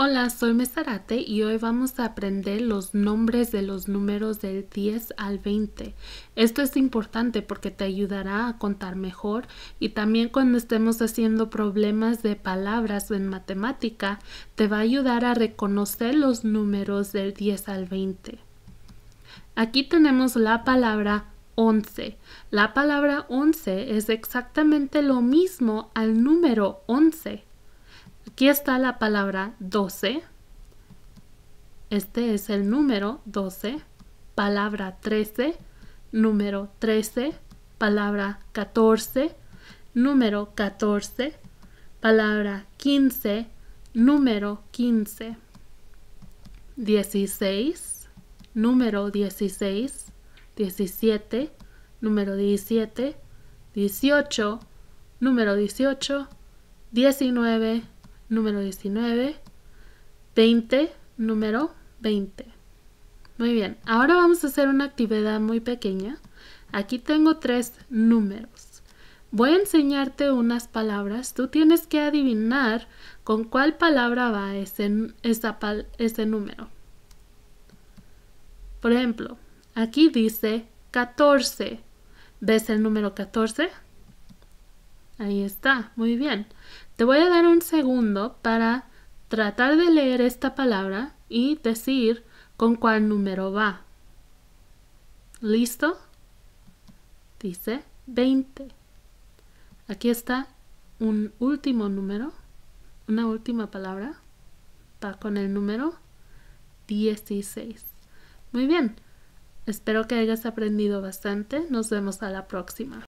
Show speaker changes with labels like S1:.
S1: Hola, soy Mesarate y hoy vamos a aprender los nombres de los números del 10 al 20. Esto es importante porque te ayudará a contar mejor y también cuando estemos haciendo problemas de palabras en matemática, te va a ayudar a reconocer los números del 10 al 20. Aquí tenemos la palabra 11. La palabra 11 es exactamente lo mismo al número 11. Aquí está la palabra 12. Este es el número 12. Palabra 13, número 13, palabra 14, número 14, palabra 15, número 15. 16, número 16, 17, número 17, 18, número 18, 19, número 19, 20, número 20. Muy bien, ahora vamos a hacer una actividad muy pequeña. Aquí tengo tres números. Voy a enseñarte unas palabras. Tú tienes que adivinar con cuál palabra va ese, número. Por ejemplo, aquí dice 14. ¿Ves el número 14? Ahí está, muy bien. Te voy a dar un segundo para tratar de leer esta palabra y decir con cuál número va. ¿Listo? Dice 20. Aquí está un último número, una última palabra. Va con el número 16. Muy bien. Espero que hayas aprendido bastante. Nos vemos a la próxima.